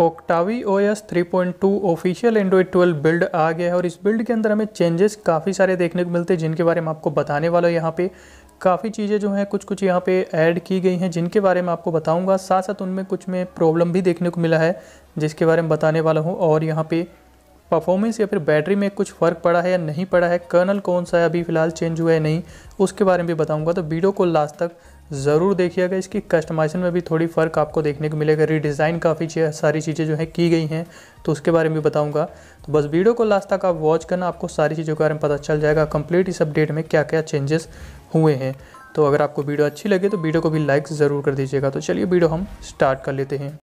ओक्टावी O S three point two official Android twelve build आ गया है और इस बिल्ड के अंदर हमें चेंजेस काफ़ी सारे देखने को मिलते हैं जिनके बारे में आपको बताने वाला यहाँ पे काफ़ी चीज़ें जो हैं कुछ कुछ यहाँ पे ऐड की गई हैं जिनके बारे में आपको बताऊँगा साथ साथ उनमें कुछ में प्रॉब्लम भी देखने को मिला है जिसके बारे में बताने वाला हूँ और यहाँ पर परफॉर्मेंस या फिर बैटरी में कुछ फ़र्क पड़ा है या नहीं पड़ा है कर्नल कौन सा है अभी फ़िलहाल चेंज हुआ है नहीं उसके बारे में भी बताऊंगा तो वीडियो को लास्ट तक ज़रूर देखिएगा इसकी कस्टमाइजेशन में भी थोड़ी फ़र्क आपको देखने को मिलेगा रीडिज़ाइन काफ़ी सारी चीज़ें जो है की गई हैं तो उसके बारे में भी बताऊँगा तो बस वीडियो को लास्ट तक आप वॉच करना आपको सारी चीज़ों के बारे में पता चल जाएगा कम्प्लीट इस अपडेट में क्या क्या चेंजेस हुए हैं तो अगर आपको वीडियो अच्छी लगे तो वीडियो को भी लाइक ज़रूर कर दीजिएगा तो चलिए वीडियो हम स्टार्ट कर लेते हैं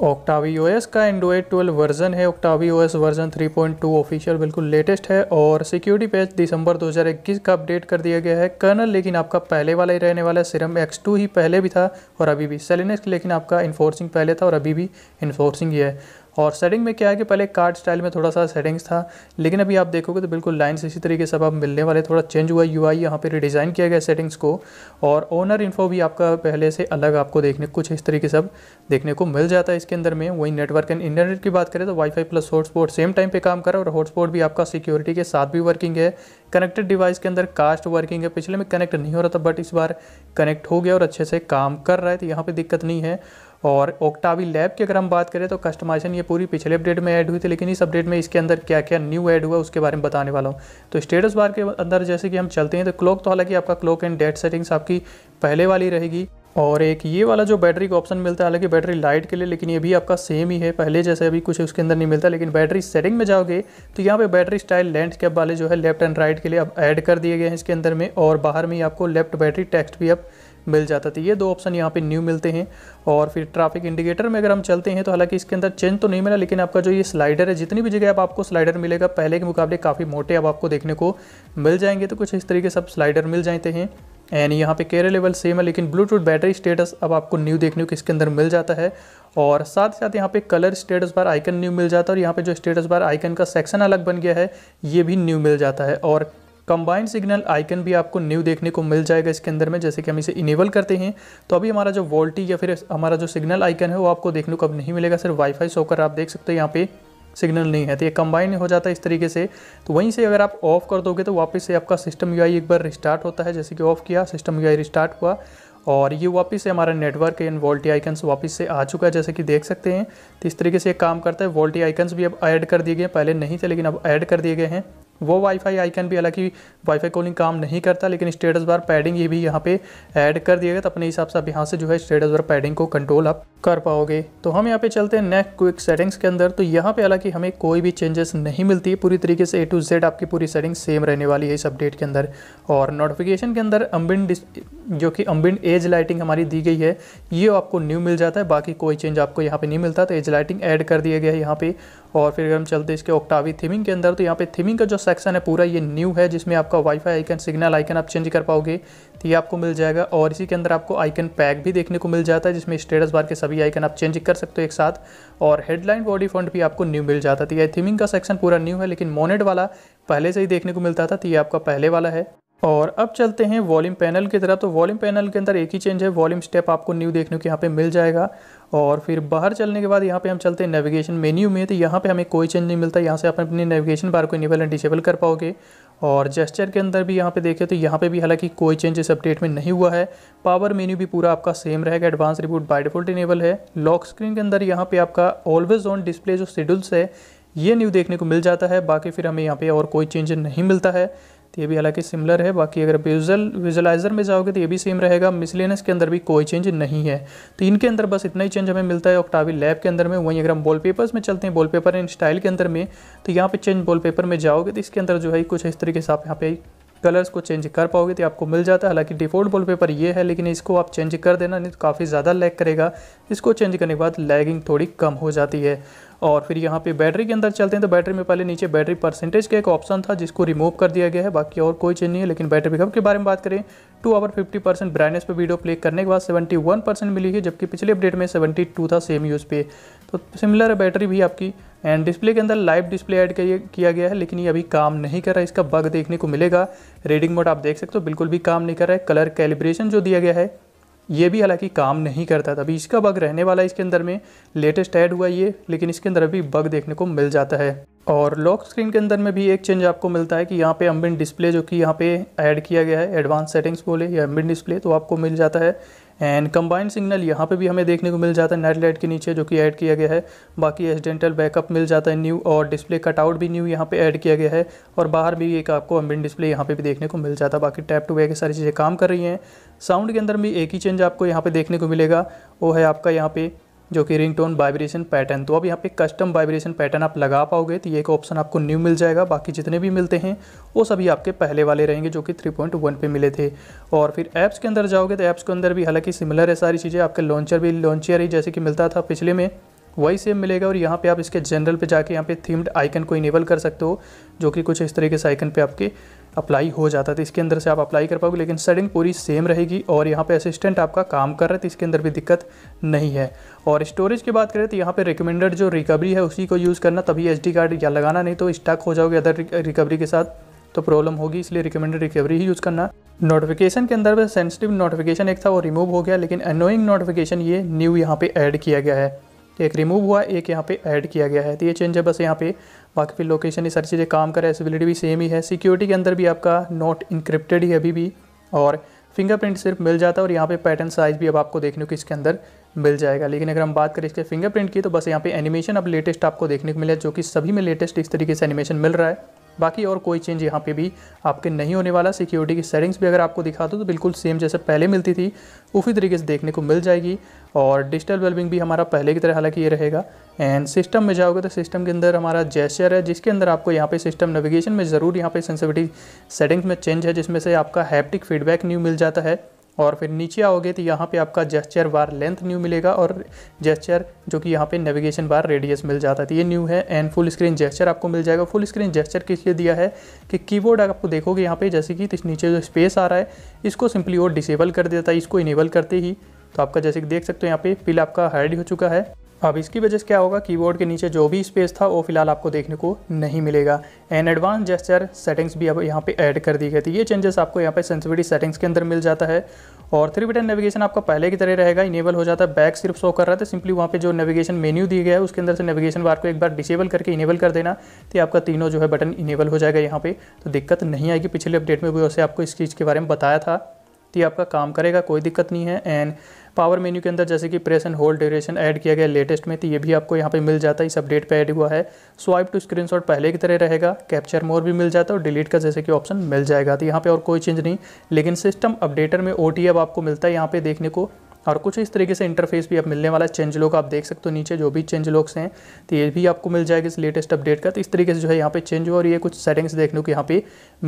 ओक्टावी ओ एस का एंड्रॉयड 12 वर्जन है Octavi O S version 3.2 official बिल्कुल लेटेस्ट है और सिक्योरिटी पैच दिसंबर 2021 का अपडेट कर दिया गया है कर्नल लेकिन आपका पहले वाला ही रहने वाला है सिरम एक्स टू ही पहले भी था और अभी भी सेलिनेक्स लेकिन आपका इन्फोर्सिंग पहले था और अभी भी इन्फोर्सिंग ही है और सेटिंग में क्या है कि पहले कार्ड स्टाइल में थोड़ा सा सेटिंग्स था लेकिन अभी आप देखोगे तो बिल्कुल लाइन इसी तरीके से अब मिलने वाले थोड़ा चेंज हुआ यू आई यहाँ पर रिडिज़ाइन किया गया सेटिंग्स को और ओनर इन्फो भी आपका पहले से अलग आपको देखने कुछ इस तरीके से अब देखने को मिल जाता है इसके अंदर में वही नेटवर्क एंड इंटरनेट की बात करें तो wifi plus hotspot same time पर काम करें और हॉटस्पॉट भी आपका सिक्योरिटी के साथ भी वर्किंग है कनेक्टेड डिवाइस के अंदर कास्ट वर्किंग है पिछले में कनेक्ट नहीं हो रहा था बट इस बार कनेक्ट हो गया और अच्छे से काम कर रहा है तो यहाँ पर दिक्कत नहीं है और ओक्टावी लैब की अगर हम बात करें तो कस्टमाइजेशन ये पूरी पिछले अपडेट में ऐड हुई थी लेकिन इस अपडेट में इसके अंदर क्या क्या न्यू ऐड हुआ उसके बारे में बताने वाला हूँ तो स्टेटस बार के अंदर जैसे कि हम चलते हैं तो क्लॉक तो हालांकि आपका क्लॉक एंड डेट सेटिंग्स आपकी पहले वाली रहेगी और एक ये वाला जो बैटरी का ऑप्शन मिलता है हालांकि बैटरी लाइट के लिए लेकिन ये भी आपका सेम ही है पहले जैसे अभी कुछ उसके अंदर नहीं मिलता लेकिन बैटरी सेटिंग में जाओगे तो यहाँ पे बैटरी स्टाइल लैंडस्केप वाले जो है लेफ्ट एंड राइट के लिए अब ऐड कर दिए गए हैं इसके अंदर में और बाहर में ही आपको लेफ्ट बैटरी टेक्स्ट भी अब मिल जाता था ये दो ऑप्शन यहाँ पे न्यू मिलते हैं और फिर ट्रैफिक इंडिकेटर में अगर हम चलते हैं तो हालांकि इसके अंदर चेंज तो नहीं मिला लेकिन आपका जो ये स्लाइडर है जितनी भी जगह आप आपको स्लाइडर मिलेगा पहले के मुकाबले काफ़ी मोटे अब आपको देखने को मिल जाएंगे तो कुछ इस तरीके से अब स्लाइडर मिल जाते हैं एंड यहाँ पे कैरियर लेवल सेम है लेकिन ब्लूटूथ बैटरी स्टेटस अब आपको न्यू देखने को इसके अंदर मिल जाता है और साथ ही साथ यहाँ पे colour status bar icon new मिल जाता है और यहाँ पे जो स्टेटस बार आइकन का सेक्शन अलग बन गया है ये भी न्यू मिल जाता है और कंबाइंड सिग्नल आइकन भी आपको न्यू देखने को मिल जाएगा इसके अंदर में जैसे कि हम इसे इनेबल करते हैं तो अभी हमारा जो वोल्टी या फिर हमारा जो सिग्नल आइकन है वो आपको देखने को अब नहीं मिलेगा सिर्फ वाईफाई सोकर आप देख सकते हो यहाँ पे सिग्नल नहीं है तो ये कंबाइन हो जाता है इस तरीके से तो वहीं से अगर आप ऑफ़ कर दोगे तो वापस से आपका सिस्टम यू एक बार रिस्टार्ट होता है जैसे कि ऑफ़ किया सिस्टम यू रिस्टार्ट हुआ और ये वापस से हमारा नेटवर्क इन वोल्टी आइकन्स वापस से आ चुका है जैसे कि देख सकते हैं तो इस तरीके से काम करता है वोल्टी आइकन्स भी अब ऐड कर दिए गए पहले नहीं थे लेकिन अब ऐड कर दिए गए हैं वो वाईफाई आइकन भी हालांकि वाईफाई कॉलिंग काम नहीं करता लेकिन स्टेटस बार पैडिंग ये भी यहाँ पे ऐड कर दिया गया तो अपने हिसाब से आप यहाँ से जो है स्टेटस बार पैडिंग को कंट्रोल आप कर पाओगे तो हम यहाँ पे चलते हैं नेक्स्ट क्विक सेटिंग्स के अंदर तो यहाँ पे हालांकि हमें कोई भी चेंजेस नहीं मिलती पूरी तरीके से ए टू जेड आपकी पूरी सेटिंग सेम रहने वाली है इस अपडेट के अंदर और नोटिफिकेशन के अंदर अम्बिन जो कि अम्बिन एज लाइटिंग हमारी दी गई है ये आपको न्यू मिल जाता है बाकी कोई चेंज आपको यहाँ पर नहीं मिलता तो एज लाइटिंग ऐड कर दिया गया है यहाँ पे और फिर हम चलते इसके ऑक्टावी थीमिंग के अंदर तो यहाँ पे थीमिंग का जो सेक्शन है पूरा ये न्यू है जिसमें आपका वाईफाई आइकन सिग्नल आइकन आप चेंज कर पाओगे तो ये आपको मिल जाएगा और इसी के अंदर आपको आइकन पैक भी देखने को मिल जाता है जिसमें स्टेटस बार के सभी आइकन आप चेंज कर सकते हो एक साथ और हेडलाइन बॉडी फंड भी आपको न्यू मिल जाता था तो ये थीमिंग का सेक्शन पूरा न्यू है लेकिन मोनेट वाला पहले से ही देखने को मिलता था तो ये आपका पहले वाला है और अब चलते हैं वॉल्यूम पैनल की तरफ तो वॉल्यूम पैनल के अंदर एक ही चेंज है वॉल्यूम स्टेप आपको न्यू देखने को यहाँ पे मिल जाएगा और फिर बाहर चलने के बाद यहाँ पे हम चलते हैं नेविगेशन मेन्यू में तो यहाँ पे हमें कोई चेंज नहीं मिलता यहाँ से आप अपने नेविगेशन बार को इनेबल एंड डिसेबल कर पाओगे और जेस्चर के अंदर भी यहाँ पे देखें तो यहाँ पे भी हालांकि कोई चेंज इस अपडेट में नहीं हुआ है पावर मेन्यू भी पूरा आपका सेम रहेगा advance report by default enable है लॉक स्क्रीन के अंदर यहाँ पे आपका ऑलवेज ऑन डिस्प्ले जो शेड्यूल्स है ये न्यू देखने को मिल जाता है बाकी फिर हमें यहाँ पे और कोई चेंज नहीं मिलता है तो ये भी हालांकि सिमिलर है बाकी अगर विजुअल विजुलाइजर में जाओगे तो ये भी सेम रहेगा मिसलेनस के अंदर भी कोई चेंज नहीं है तो इनके अंदर बस इतना ही चेंज हमें मिलता है ऑक्टावी लैब के अंदर में वहीं अगर हम वॉल पेपर्स में चलते हैं वॉल पेपर इन स्टाइल के अंदर में तो यहाँ पर चेंज वॉल पेपर में जाओगे तो इसके अंदर जो है कुछ इस तरीके से आप यहाँ पे कलर्स को चेंज कर पाओगे तो आपको मिल जाता है हालांकि डिफ़ॉल्ट वॉलपेपर ये है लेकिन इसको आप चेंज कर देना नहीं तो काफ़ी ज़्यादा लैग करेगा इसको चेंज करने के बाद लैगिंग थोड़ी कम हो जाती है और फिर यहाँ पे बैटरी के अंदर चलते हैं तो बैटरी में पहले नीचे बैटरी परसेंटेज का एक ऑप्शन था जिसको रिमूव कर दिया गया है बाकी और कोई चेंज नहीं है लेकिन बैटरी पिकअप के बारे में बात करें two hour fifty percent brightness पर वीडियो प्ले करने के बाद सेवेंटी वन परसेंट मिली है जबकि पिछले अपडेट में सेवेंटी टू था सेम यूज़ पे तो सिमिलर है बैटरी भी आपकी एंड डिस्प्ले के अंदर लाइव डिस्प्ले ऐड किया गया है लेकिन ये अभी काम नहीं कर रहा है इसका बग देखने को मिलेगा रीडिंग मोड आप देख सकते हो बिल्कुल भी काम नहीं कर रहा है कलर कैलिब्रेशन जो दिया गया है ये भी हालांकि काम नहीं करता था अभी इसका बग रहने वाला है इसके अंदर में लेटेस्ट ऐड हुआ ये लेकिन इसके अंदर अभी बग देखने को मिल जाता है और लॉक स्क्रीन के अंदर में भी एक चेंज आपको मिलता है कि यहाँ पे अम्बिन डिस्प्ले जो कि यहाँ पे ऐड किया गया है एडवांस सेटिंग्स बोले या अम्बिन डिस्प्ले तो आपको मिल जाता है एंड कंबाइंड सिग्नल यहाँ पे भी हमें देखने को मिल जाता है नाइट लाइट के नीचे जो कि ऐड किया गया है बाकी एसिडेंटल बैकअप मिल जाता है न्यू और डिस्प्ले कटआउट भी न्यू यहाँ पे ऐड किया गया है और बाहर भी एक आपको अम्बिन डिस्प्ले यहाँ पे भी देखने को मिल जाता है बाकी टैप टू वे सारी चीज़ें काम कर रही हैं साउंड के अंदर भी एक ही चेंज आपको यहाँ पर देखने को मिलेगा वो है आपका यहाँ पर जो कि रिंग टोन वाइब्रेशन पैटर्न तो अब यहाँ पे कस्टम वाइब्रेशन पैटर्न आप लगा पाओगे तो ये एक ऑप्शन आपको न्यू मिल जाएगा बाकी जितने भी मिलते हैं वो सभी आपके पहले वाले रहेंगे जो कि 3.1 पे मिले थे और फिर ऐप्स के अंदर जाओगे तो ऐप्स के अंदर भी हालांकि सिमिलर है सारी चीज़ें आपके लॉन्चर भी लॉन्चर ही जैसे कि मिलता था पिछले में वही सेम मिलेगा और यहाँ पे आप इसके जनरल पे जाके यहाँ पे थीम्ड आइकन को इनेबल कर सकते हो जो कि कुछ इस तरीके से आइकन पे आपके अप्लाई हो जाता है तो इसके अंदर से आप अप्लाई कर पाओगे लेकिन सेटिंग पूरी सेम रहेगी और यहाँ पे असिस्टेंट आपका काम कर रहा है तो इसके अंदर भी दिक्कत नहीं है और स्टोरेज की बात करें तो यहाँ पे रिकमेंडेड जो रिकवरी है उसी को यूज़ करना तभी एच कार्ड या लगाना नहीं तो स्टक हो जाओगे अदर रिकवरी के साथ तो प्रॉब्लम होगी इसलिए रिकमेंडेड रिकवरी ही यूज़ करना नोटिफिकेशन के अंदर सेंसिटिव नोटिफिकेशन एक था वो रिमूव हो गया लेकिन अनोइंग नोटिफिकेशन ये न्यू यहाँ पे ऐड किया गया है तो एक रिमूव हुआ एक यहाँ पे ऐड किया गया है तो ये चेंज है बस यहाँ पे बाकी फिर लोकेशन ये सारी चीज़ें काम कर एसबिलिटी भी सेम ही है सिक्योरिटी के अंदर भी आपका नॉट इंक्रिप्टेड ही अभी भी और फिंगरप्रिंट सिर्फ मिल जाता है और यहाँ पे पैटर्न साइज़ भी अब आपको देखने को इसके अंदर मिल जाएगा लेकिन अगर हम बात करें इसके फिंगरप्रिंट की तो बस यहाँ पे एनिमेशन अब लेटेस्ट आपको देखने को मिला जो कि सभी में लेटेस्ट इस तरीके से एनिमेशन मिल रहा है बाकी और कोई चेंज यहाँ पे भी आपके नहीं होने वाला सिक्योरिटी की सेटिंग्स भी अगर आपको दिखा दो तो बिल्कुल सेम जैसे पहले मिलती थी उसी तरीके से देखने को मिल जाएगी और डिजिटल वेलबिंग भी हमारा पहले की तरह हालांकि ये रहेगा एंड सिस्टम में जाओगे तो सिस्टम के अंदर हमारा जेस्चर है जिसके अंदर आपको यहाँ पे सिस्टम नेविगेशन में ज़रूर यहाँ पे सेंसिविटी सेटिंग्स में चेंज है जिसमें से आपका हैप्टिक फीडबैक न्यू मिल जाता है और फिर नीचे आओगे तो यहाँ पे आपका जेस्चर बार लेंथ न्यू मिलेगा और जेस्चर जो कि यहाँ पे नेविगेशन बार रेडियस मिल जाता है तो ये न्यू है एंड फुल स्क्रीन जेस्चर आपको मिल जाएगा फुल स्क्रीन जेस्चर किस लिए दिया है कि कीबोर्ड आपको देखोगे यहाँ पे जैसे कि नीचे जो स्पेस आ रहा है इसको सिंपली वो डिसेबल कर देता है इसको इनेबल करते ही तो आपका जैसे कि देख सकते हो यहाँ पे पिल आपका हाइड हो चुका है अब इसकी वजह से क्या होगा कीबोर्ड के नीचे जो भी स्पेस था वो फिलहाल आपको देखने को नहीं मिलेगा एंड एडवांस जेस्टर सेटिंग्स भी अब यहाँ पे ऐड कर दी गई थी ये चेंजेस आपको यहाँ पे सेंसिविटी सेटिंग्स के अंदर मिल जाता है और थ्री बटन नेविगेशन आपका पहले की तरह रहेगा इनेबल हो जाता है बैक सिर्फ शो कर रहा था सिंपली वहाँ पे जो नेविगेशन मेन्यू दिया गया है उसके अंदर से नेविगेशन बार को एक बार डिसेबल करके इनेबल कर देना तो आपका तीनों जो है बटन इनेबल हो जाएगा यहाँ पे तो दिक्कत नहीं आएगी पिछले अपडेट में भी वैसे आपको इस चीज़ के बारे में बताया था तो ये आपका काम करेगा कोई दिक्कत नहीं है एंड पावर मेन्यू के अंदर जैसे कि press and hold duration add किया गया लेटेस्ट में तो ये भी आपको यहाँ पे मिल जाता है इस अपडेट पे ऐड हुआ है स्वाइप टू स्क्रीनशॉट पहले की तरह रहेगा कैप्चर मोर भी मिल जाता है और डिलीट का जैसे कि ऑप्शन मिल जाएगा तो यहाँ पे और कोई चेंज नहीं लेकिन सिस्टम अपडेटर में ओ अब आपको मिलता है यहाँ पे देखने को और कुछ इस तरीके से इंटरफेस भी अब मिलने वाला है चेंज लॉक आप देख सकते हो नीचे जो भी चेंज लॉक्स हैं तो ये भी आपको मिल जाएगा इस लेटेस्ट अपडेट का तो इस तरीके से जो है यहाँ पे चेंज हुआ और ये कुछ सेटिंग्स देखने को यहाँ पे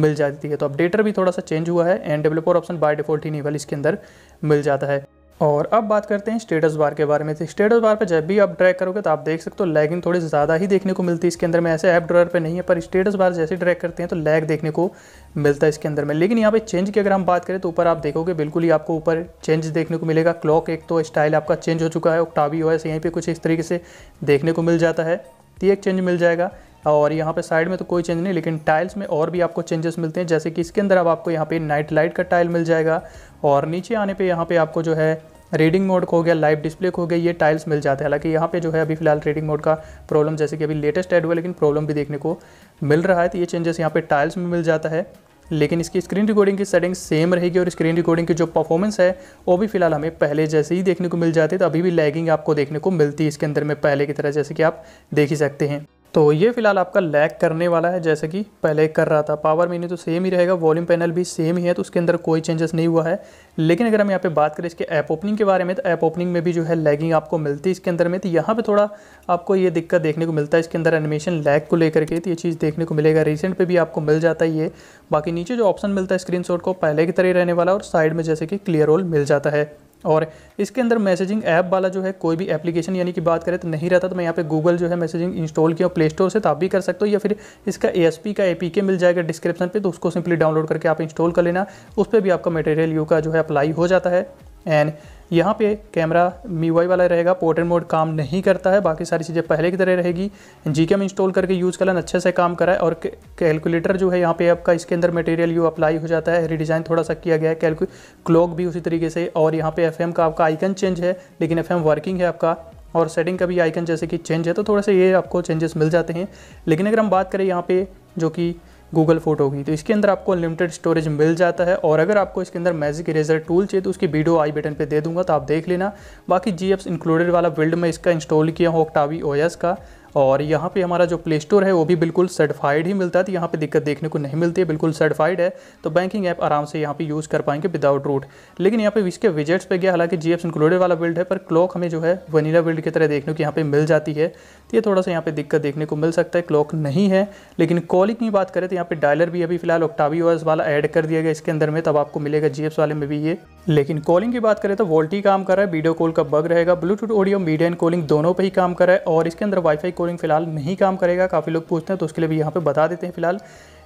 मिल जाती है तो अपडेटर भी थोड़ा सा चेंज हुआ है and developer option by default ही नहीं वाली इसके अंदर मिल जाता है और अब बात करते हैं स्टेटस बार के बारे में तो स्टेटस बार पर जब भी आप ड्रैग करोगे तो आप देख सकते हो लैगिंग थोड़ी ज़्यादा ही देखने को मिलती है इसके अंदर में ऐसे ऐप ड्रॉर पे नहीं है पर स्टेटस बार जैसे ड्रैग करते हैं तो लैग देखने को मिलता है इसके अंदर में लेकिन यहाँ पे चेंज की अगर हम बात करें तो ऊपर आप देखोगे बिल्कुल ही आपको ऊपर चेंज देखने को मिलेगा क्लॉक एक तो स्टाइल आपका चेंज हो चुका है ओक्टावी हो यहीं पर कुछ इस तरीके से देखने को मिल जाता है तो एक चेंज मिल जाएगा और यहाँ पे साइड में तो कोई चेंज नहीं लेकिन टाइल्स में और भी आपको चेंजेस मिलते हैं जैसे कि इसके अंदर अब आपको यहाँ पे नाइट लाइट का टाइल मिल जाएगा और नीचे आने पे यहाँ पे आपको जो है रीडिंग मोड को हो गया लाइव डिस्प्ले को हो गया ये टाइल्स मिल जाते हैं हालांकि यहाँ पे जो है अभी फिलहाल रीडिंग मोड का प्रॉब्लम जैसे कि अभी लेटेस्ट एड हुआ लेकिन प्रॉब्लम भी देखने को मिल रहा है तो ये चेंजेस यहाँ पे टाइल्स में मिल जाता है लेकिन इसकी स्क्रीन रिकॉर्डिंग की सेटिंग सेम रहेगी और स्क्रीन रिकॉर्डिंग की जो परफॉर्मेंस है वो भी फिलहाल हमें पहले जैसे ही देखने को मिल जाती है तो अभी भी लैगिंग आपको देखने को मिलती है इसके अंदर में पहले की तरह जैसे कि आप देख ही सकते हैं तो ये फ़िलहाल आपका लैग करने वाला है जैसे कि पहले कर रहा था पावर मेन्यू तो सेम ही रहेगा वॉल्यूम पैनल भी सेम ही है तो उसके अंदर कोई चेंजेस नहीं हुआ है लेकिन अगर हम यहाँ पे बात करें इसके ऐप ओपनिंग के बारे में तो ऐप ओपनिंग में भी जो है लैगिंग आपको मिलती है इसके अंदर में तो यहाँ पर थोड़ा आपको ये दिक्कत देखने को मिलता है इसके अंदर एनिमेशन लैग को लेकर के तो ये चीज़ देखने को मिलेगा रिसेंट पर भी आपको मिल जाता है ये बाकी नीचे जो ऑप्शन मिलता है स्क्रीन को पहले की तरह रहने वाला और साइड में जैसे कि क्लियर रोल मिल जाता है और इसके अंदर मैसेजिंग ऐप वाला जो है कोई भी एप्लीकेशन यानी कि बात करें तो नहीं रहता तो मैं यहाँ पे गूगल जो है मैसेजिंग इंस्टॉल किया प्ले स्टोर से तो आप भी कर सकते हो या फिर इसका ए का ए मिल जाएगा डिस्क्रिप्शन पे तो उसको सिंपली डाउनलोड करके आप इंस्टॉल कर लेना उस पर भी आपका मटेरियल यू का जो है अप्लाई हो जाता है एंड यहाँ पे कैमरा मी वाई वाला रहेगा पोर्ट्रेट मोड काम नहीं करता है बाकी सारी चीज़ें पहले की तरह रहेगी जी इंस्टॉल करके यूज़ करना अच्छे से काम करा है और कैलकुलेटर जो है यहाँ पे आपका इसके अंदर मटेरियल यू अप्लाई हो जाता है रिडिज़ाइन थोड़ा सा किया गया है कैलकु क्लॉक भी उसी तरीके से और यहाँ पे एफ का आपका आइकन चेंज है लेकिन एफ वर्किंग है आपका और सेटिंग का भी आइकन जैसे कि चेंज है तो थोड़ा सा ये आपको चेंजेस मिल जाते हैं लेकिन अगर हम बात करें यहाँ पर जो कि गूगल फोटो की तो इसके अंदर आपको अनलिमिटेड स्टोरेज मिल जाता है और अगर आपको इसके अंदर मैजिक इरेजर टूल चाहिए तो उसकी वीडियो आई बटन पे दे दूंगा तो आप देख लेना बाकी जी इंक्लूडेड वाला बिल्ड में इसका इंस्टॉल किया हूँ ओक्टावी ओ का और यहाँ पे हमारा जो प्ले स्टोर है वो भी बिल्कुल सर्टिफाइड ही मिलता है तो यहाँ पे दिक्कत देखने को नहीं मिलती है बिल्कुल सर्टिफाइड है तो बैंकिंग ऐप आराम से यहाँ पे यूज़ कर पाएंगे विदाउट रूट लेकिन यहाँ पे इसके विजेट्स पे गया हालांकि जी इंक्लूडेड वाला बिल्ड है पर क्लॉक हमें जो है वनीला बिल्ड की तरह देखने को यहाँ पर मिल जाती है तो ये थोड़ा सा यहाँ पर दिक्कत देखने को मिल सकता है क्लॉक नहीं है लेकिन कॉलिंग की बात करें तो यहाँ पर डायलर भी अभी फिलहाल ओक्टावी वाला एड कर दिया गया इसके अंदर में तब आपको मिलेगा जी वाले में भी ये लेकिन कॉलिंग की बात करें तो वोल्टी काम कर रहा है वीडियो कॉल का बग रहेगा Bluetooth audio media and calling दोनों पर ही काम कर रहा है और इसके अंदर वाईफाई स्कोरिंग फिलहाल नहीं काम करेगा काफ़ी लोग पूछते हैं तो उसके लिए भी यहाँ पर बता देते हैं फिलहाल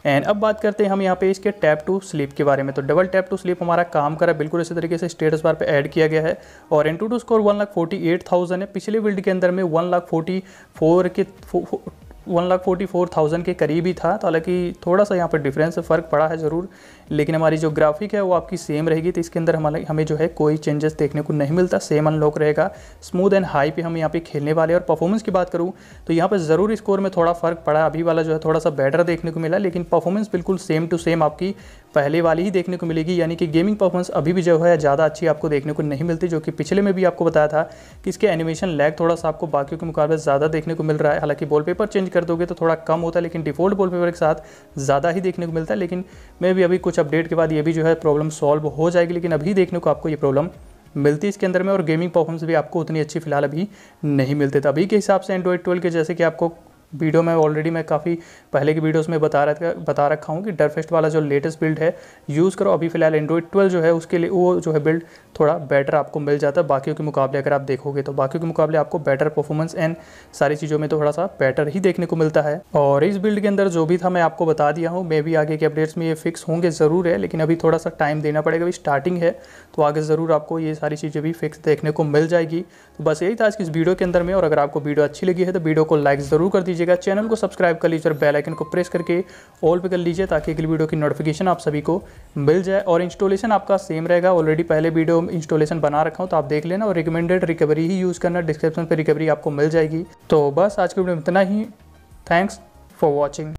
एंड अब बात करते हैं हम यहाँ पे इसके टैप टू स्लीप के बारे में तो डबल टैप टू स्लीप हमारा काम करा बिल्कुल इसी तरीके से स्टेटस बार पे ऐड किया गया है और AnTuTu score one lakh forty eight thousand है पिछले बिल्ड के अंदर में वन लाख फोर्टी फोर के four, four, one lakh forty four thousand के करीब ही था तो हालांकि थोड़ा सा यहाँ पर डिफरेंस फ़र्क पड़ा है ज़रूर लेकिन हमारी जो ग्राफिक है वो आपकी सेम रहेगी तो इसके अंदर हमारे हमें जो है कोई चेंजेस देखने को नहीं मिलता सेम अनलॉक रहेगा स्मूथ एंड हाई पे हम यहाँ पे खेलने वाले और परफॉर्मेंस की बात करूँ तो यहाँ पर ज़रूर स्कोर में थोड़ा फ़र्क पड़ा अभी वाला जो है थोड़ा सा बेटर देखने को मिला लेकिन परफॉर्मेंस बिल्कुल सेम टू सेम आपकी पहले वाली ही देखने को मिलेगी यानी कि गेमिंग परफॉर्मेंस अभी भी जो है ज़्यादा अच्छी आपको देखने को नहीं मिलती जो कि पिछले में भी आपको बताया था कि इसके एनिमेशन लैग थोड़ा सा आपको बाकी के मुकाबले ज़्यादा देखने को मिल रहा है हालांकि वॉलपेपर चेंज कर दोगे तो थोड़ा कम होता है लेकिन डिफ़ॉल्ट वॉलपेपर के साथ ज़्यादा ही देखने को मिलता है लेकिन मे भी अभी कुछ अपडेट के बाद ये भी जो है प्रॉब्लम सॉल्व हो जाएगी लेकिन अभी देखने को आपको ये प्रॉब्लम मिलती है इसके अंदर में और गेमिंग परफॉर्मेंस भी आपको उतनी अच्छी फिलहाल अभी नहीं मिलते तो अभी के हिसाब से एंड्रॉइड ट्वेल्व के जैसे कि आपको वीडियो में ऑलरेडी मैं काफ़ी पहले की वीडियोस में बता रखा बता रखा हूँ कि डरफेस्ट वाला जो लेटेस्ट बिल्ड है यूज़ करो अभी फिलहाल एंड्रॉइड ट्वेल्व जो है उसके लिए वो जो है बिल्ड थोड़ा बेटर आपको मिल जाता है बाकियों के मुकाबले अगर आप देखोगे तो बाकियों के मुकाबले आपको बेटर परफॉर्मेंस एंड सारी चीज़ों में तो थोड़ा सा बेटर ही देखने को मिलता है और इस बिल्ड के अंदर जो भी था मैं आपको बता दिया हूँ मे भी आगे के अपडेट्स में ये फिक्स होंगे ज़रूर है लेकिन अभी थोड़ा सा टाइम देना पड़ेगा अभी स्टार्टिंग है तो आगे ज़रूर आपको ये सारी चीज़ें भी फिक्स देखने को मिल जाएगी तो बस यही था आज की इस वीडियो के अंदर में और अगर आपको वीडियो अच्छी लगी है तो वीडियो को लाइक ज़रूर कर दीजिए लीजिएगा चैनल को सब्सक्राइब कर लीजिए और बेल आइकन को प्रेस करके ऑल पे कर लीजिए ताकि अगली वीडियो की नोटिफिकेशन आप सभी को मिल जाए और इंस्टॉलेशन आपका सेम रहेगा ऑलरेडी पहले वीडियो इंस्टॉलेशन बना रखा हूँ तो आप देख लेना और रिकमेंडेड रिकवरी ही यूज़ करना डिस्क्रिप्शन पर रिकवरी आपको मिल जाएगी तो बस आज की वीडियो में इतना ही थैंक्स फॉर वॉचिंग